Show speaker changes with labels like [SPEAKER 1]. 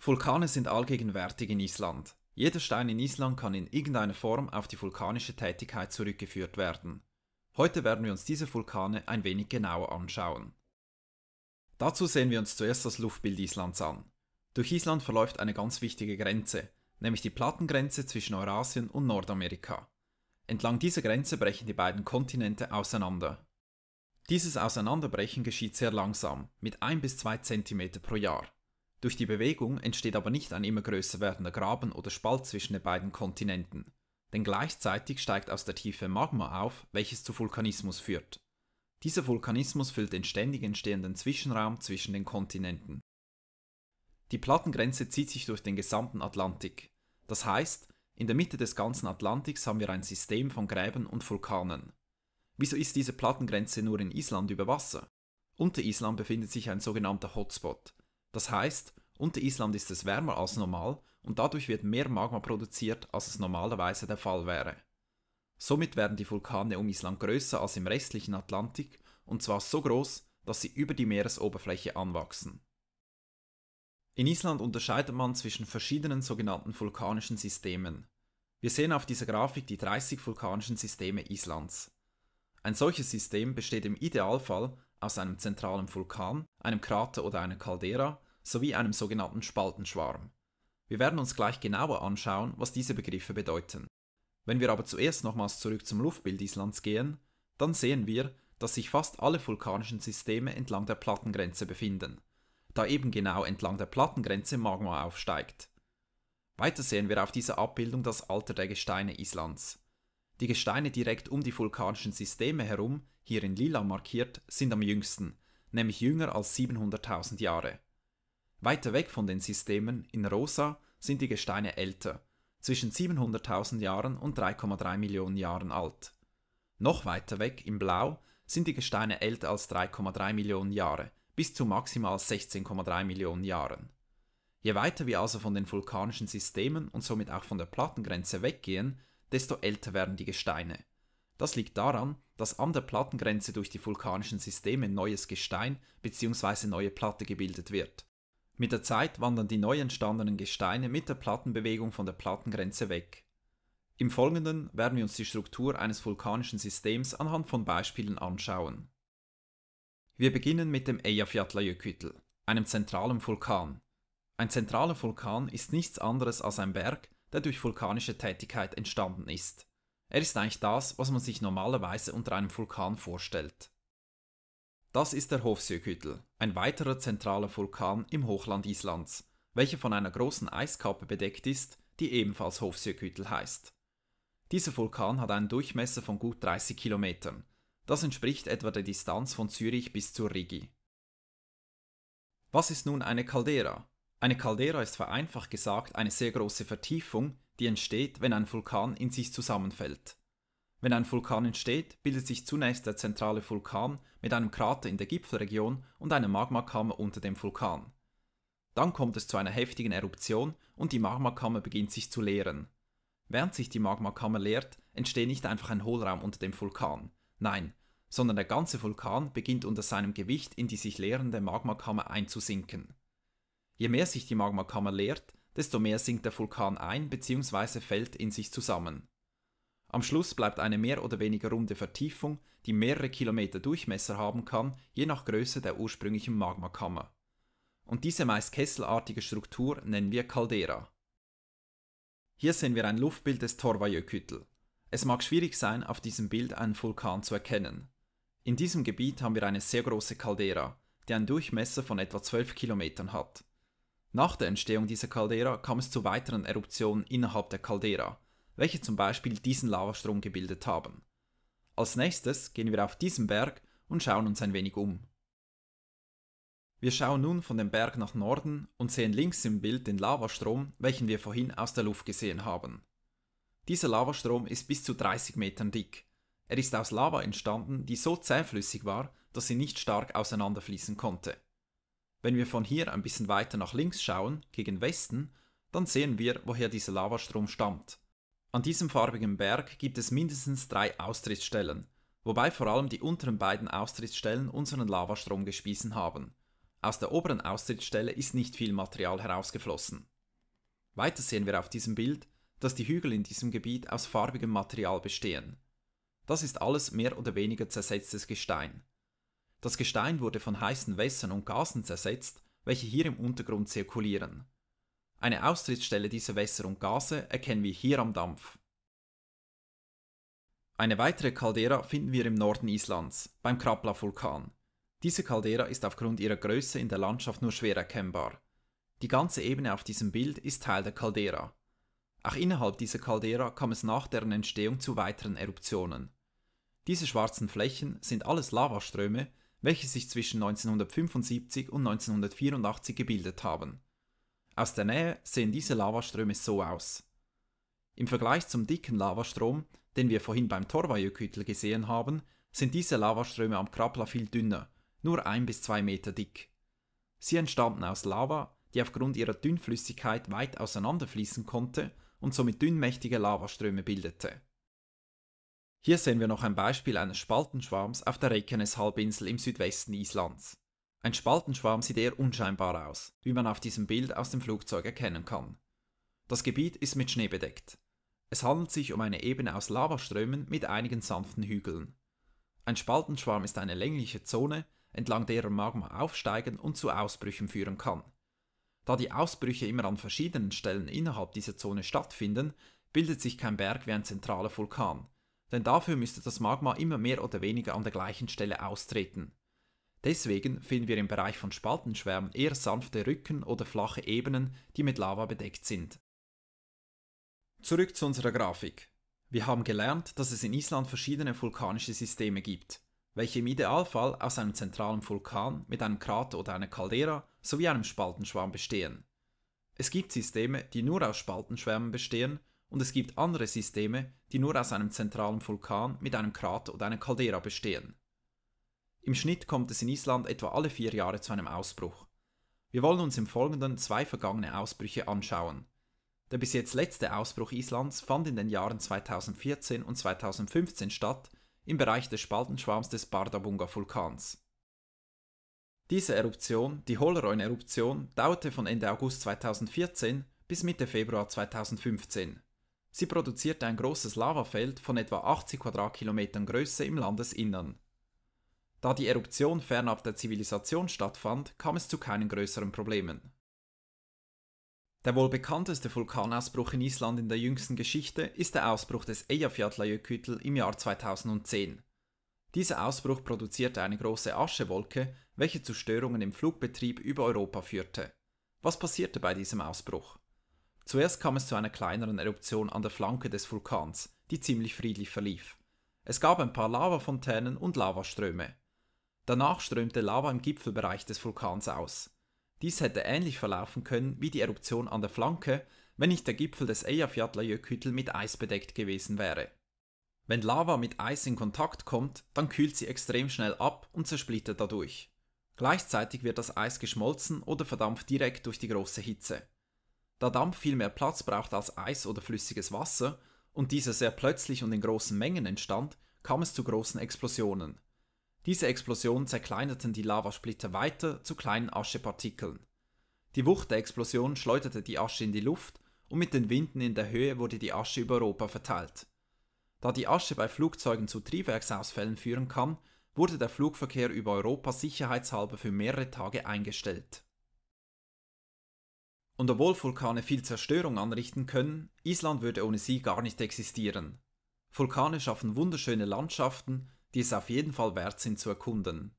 [SPEAKER 1] Vulkane sind allgegenwärtig in Island. Jeder Stein in Island kann in irgendeiner Form auf die vulkanische Tätigkeit zurückgeführt werden. Heute werden wir uns diese Vulkane ein wenig genauer anschauen. Dazu sehen wir uns zuerst das Luftbild Islands an. Durch Island verläuft eine ganz wichtige Grenze, nämlich die Plattengrenze zwischen Eurasien und Nordamerika. Entlang dieser Grenze brechen die beiden Kontinente auseinander. Dieses Auseinanderbrechen geschieht sehr langsam, mit 1 bis 2 cm pro Jahr. Durch die Bewegung entsteht aber nicht ein immer größer werdender Graben oder Spalt zwischen den beiden Kontinenten, denn gleichzeitig steigt aus der Tiefe Magma auf, welches zu Vulkanismus führt. Dieser Vulkanismus füllt den ständig entstehenden Zwischenraum zwischen den Kontinenten. Die Plattengrenze zieht sich durch den gesamten Atlantik. Das heißt, in der Mitte des ganzen Atlantiks haben wir ein System von Gräben und Vulkanen. Wieso ist diese Plattengrenze nur in Island über Wasser? Unter Island befindet sich ein sogenannter Hotspot, das heißt, unter Island ist es wärmer als normal und dadurch wird mehr Magma produziert, als es normalerweise der Fall wäre. Somit werden die Vulkane um Island größer als im restlichen Atlantik und zwar so groß, dass sie über die Meeresoberfläche anwachsen. In Island unterscheidet man zwischen verschiedenen sogenannten vulkanischen Systemen. Wir sehen auf dieser Grafik die 30 vulkanischen Systeme Islands. Ein solches System besteht im Idealfall aus einem zentralen Vulkan, einem Krater oder einer Caldera sowie einem sogenannten Spaltenschwarm. Wir werden uns gleich genauer anschauen, was diese Begriffe bedeuten. Wenn wir aber zuerst nochmals zurück zum Luftbild Islands gehen, dann sehen wir, dass sich fast alle vulkanischen Systeme entlang der Plattengrenze befinden, da eben genau entlang der Plattengrenze Magma aufsteigt. Weiter sehen wir auf dieser Abbildung das Alter der Gesteine Islands. Die Gesteine direkt um die vulkanischen Systeme herum, hier in lila markiert, sind am jüngsten, nämlich jünger als 700.000 Jahre. Weiter weg von den Systemen, in rosa, sind die Gesteine älter, zwischen 700.000 Jahren und 3,3 Millionen Jahren alt. Noch weiter weg, im blau, sind die Gesteine älter als 3,3 Millionen Jahre, bis zu maximal 16,3 Millionen Jahren. Je weiter wir also von den vulkanischen Systemen und somit auch von der Plattengrenze weggehen, desto älter werden die Gesteine. Das liegt daran, dass an der Plattengrenze durch die vulkanischen Systeme neues Gestein bzw. neue Platte gebildet wird. Mit der Zeit wandern die neu entstandenen Gesteine mit der Plattenbewegung von der Plattengrenze weg. Im Folgenden werden wir uns die Struktur eines vulkanischen Systems anhand von Beispielen anschauen. Wir beginnen mit dem Eyjafjallajökull, einem zentralen Vulkan. Ein zentraler Vulkan ist nichts anderes als ein Berg, der durch vulkanische Tätigkeit entstanden ist. Er ist eigentlich das, was man sich normalerweise unter einem Vulkan vorstellt. Das ist der Hofsjökull, ein weiterer zentraler Vulkan im Hochland Islands, welcher von einer großen Eiskappe bedeckt ist, die ebenfalls Hofsjökull heißt. Dieser Vulkan hat einen Durchmesser von gut 30 Kilometern. Das entspricht etwa der Distanz von Zürich bis zur Rigi. Was ist nun eine Caldera? Eine Caldera ist vereinfacht gesagt eine sehr große Vertiefung, die entsteht, wenn ein Vulkan in sich zusammenfällt. Wenn ein Vulkan entsteht, bildet sich zunächst der zentrale Vulkan mit einem Krater in der Gipfelregion und einer Magmakammer unter dem Vulkan. Dann kommt es zu einer heftigen Eruption und die Magmakammer beginnt sich zu leeren. Während sich die Magmakammer leert, entsteht nicht einfach ein Hohlraum unter dem Vulkan, nein, sondern der ganze Vulkan beginnt unter seinem Gewicht in die sich leerende Magmakammer einzusinken. Je mehr sich die Magmakammer leert, desto mehr sinkt der Vulkan ein bzw. fällt in sich zusammen. Am Schluss bleibt eine mehr oder weniger runde Vertiefung, die mehrere Kilometer Durchmesser haben kann, je nach Größe der ursprünglichen Magmakammer. Und diese meist kesselartige Struktur nennen wir Caldera. Hier sehen wir ein Luftbild des Torvajöküttel. Es mag schwierig sein, auf diesem Bild einen Vulkan zu erkennen. In diesem Gebiet haben wir eine sehr große Caldera, die einen Durchmesser von etwa 12 Kilometern hat. Nach der Entstehung dieser Caldera kam es zu weiteren Eruptionen innerhalb der Caldera, welche zum Beispiel diesen Lavastrom gebildet haben. Als nächstes gehen wir auf diesen Berg und schauen uns ein wenig um. Wir schauen nun von dem Berg nach Norden und sehen links im Bild den Lavastrom, welchen wir vorhin aus der Luft gesehen haben. Dieser Lavastrom ist bis zu 30 Metern dick. Er ist aus Lava entstanden, die so zähflüssig war, dass sie nicht stark auseinanderfließen konnte. Wenn wir von hier ein bisschen weiter nach links schauen, gegen Westen, dann sehen wir, woher dieser Lavastrom stammt. An diesem farbigen Berg gibt es mindestens drei Austrittsstellen, wobei vor allem die unteren beiden Austrittsstellen unseren Lavastrom gespießen haben. Aus der oberen Austrittsstelle ist nicht viel Material herausgeflossen. Weiter sehen wir auf diesem Bild, dass die Hügel in diesem Gebiet aus farbigem Material bestehen. Das ist alles mehr oder weniger zersetztes Gestein. Das Gestein wurde von heißen Wässern und Gasen zersetzt, welche hier im Untergrund zirkulieren. Eine Austrittsstelle dieser Wässer und Gase erkennen wir hier am Dampf. Eine weitere Caldera finden wir im Norden Islands, beim krabla vulkan Diese Caldera ist aufgrund ihrer Größe in der Landschaft nur schwer erkennbar. Die ganze Ebene auf diesem Bild ist Teil der Caldera. Auch innerhalb dieser Caldera kam es nach deren Entstehung zu weiteren Eruptionen. Diese schwarzen Flächen sind alles Lavaströme, welche sich zwischen 1975 und 1984 gebildet haben. Aus der Nähe sehen diese Lavaströme so aus. Im Vergleich zum dicken Lavastrom, den wir vorhin beim Torvajökütl gesehen haben, sind diese Lavaströme am Krapla viel dünner, nur ein bis zwei Meter dick. Sie entstanden aus Lava, die aufgrund ihrer Dünnflüssigkeit weit auseinanderfließen konnte und somit dünnmächtige Lavaströme bildete. Hier sehen wir noch ein Beispiel eines Spaltenschwarms auf der Reykjanes-Halbinsel im Südwesten Islands. Ein Spaltenschwarm sieht eher unscheinbar aus, wie man auf diesem Bild aus dem Flugzeug erkennen kann. Das Gebiet ist mit Schnee bedeckt. Es handelt sich um eine Ebene aus Lavaströmen mit einigen sanften Hügeln. Ein Spaltenschwarm ist eine längliche Zone, entlang derer Magma aufsteigen und zu Ausbrüchen führen kann. Da die Ausbrüche immer an verschiedenen Stellen innerhalb dieser Zone stattfinden, bildet sich kein Berg wie ein zentraler Vulkan, denn dafür müsste das Magma immer mehr oder weniger an der gleichen Stelle austreten. Deswegen finden wir im Bereich von Spaltenschwärmen eher sanfte Rücken oder flache Ebenen, die mit Lava bedeckt sind. Zurück zu unserer Grafik. Wir haben gelernt, dass es in Island verschiedene vulkanische Systeme gibt, welche im Idealfall aus einem zentralen Vulkan mit einem Krater oder einer Caldera sowie einem Spaltenschwarm bestehen. Es gibt Systeme, die nur aus Spaltenschwärmen bestehen und es gibt andere Systeme, die nur aus einem zentralen Vulkan mit einem Krater oder einer Caldera bestehen. Im Schnitt kommt es in Island etwa alle vier Jahre zu einem Ausbruch. Wir wollen uns im Folgenden zwei vergangene Ausbrüche anschauen. Der bis jetzt letzte Ausbruch Islands fand in den Jahren 2014 und 2015 statt, im Bereich des Spaltenschwarms des Bardabunga-Vulkans. Diese Eruption, die holeroin eruption dauerte von Ende August 2014 bis Mitte Februar 2015. Sie produzierte ein großes Lavafeld von etwa 80 Quadratkilometern Größe im Landesinnern. Da die Eruption fernab der Zivilisation stattfand, kam es zu keinen größeren Problemen. Der wohl bekannteste Vulkanausbruch in Island in der jüngsten Geschichte ist der Ausbruch des Eyjafjallajökull im Jahr 2010. Dieser Ausbruch produzierte eine große Aschewolke, welche zu Störungen im Flugbetrieb über Europa führte. Was passierte bei diesem Ausbruch? Zuerst kam es zu einer kleineren Eruption an der Flanke des Vulkans, die ziemlich friedlich verlief. Es gab ein paar Lavafontänen und Lavaströme. Danach strömte Lava im Gipfelbereich des Vulkans aus. Dies hätte ähnlich verlaufen können wie die Eruption an der Flanke, wenn nicht der Gipfel des Eyjafjallajökull mit Eis bedeckt gewesen wäre. Wenn Lava mit Eis in Kontakt kommt, dann kühlt sie extrem schnell ab und zersplittert dadurch. Gleichzeitig wird das Eis geschmolzen oder verdampft direkt durch die große Hitze. Da Dampf viel mehr Platz braucht als Eis oder flüssiges Wasser und dieser sehr plötzlich und in großen Mengen entstand, kam es zu großen Explosionen. Diese Explosionen zerkleinerten die Lavasplitter weiter zu kleinen Aschepartikeln. Die Wucht der Explosion schleuderte die Asche in die Luft und mit den Winden in der Höhe wurde die Asche über Europa verteilt. Da die Asche bei Flugzeugen zu Triebwerksausfällen führen kann, wurde der Flugverkehr über Europa sicherheitshalber für mehrere Tage eingestellt. Und obwohl Vulkane viel Zerstörung anrichten können, Island würde ohne sie gar nicht existieren. Vulkane schaffen wunderschöne Landschaften, die es auf jeden Fall wert sind zu erkunden.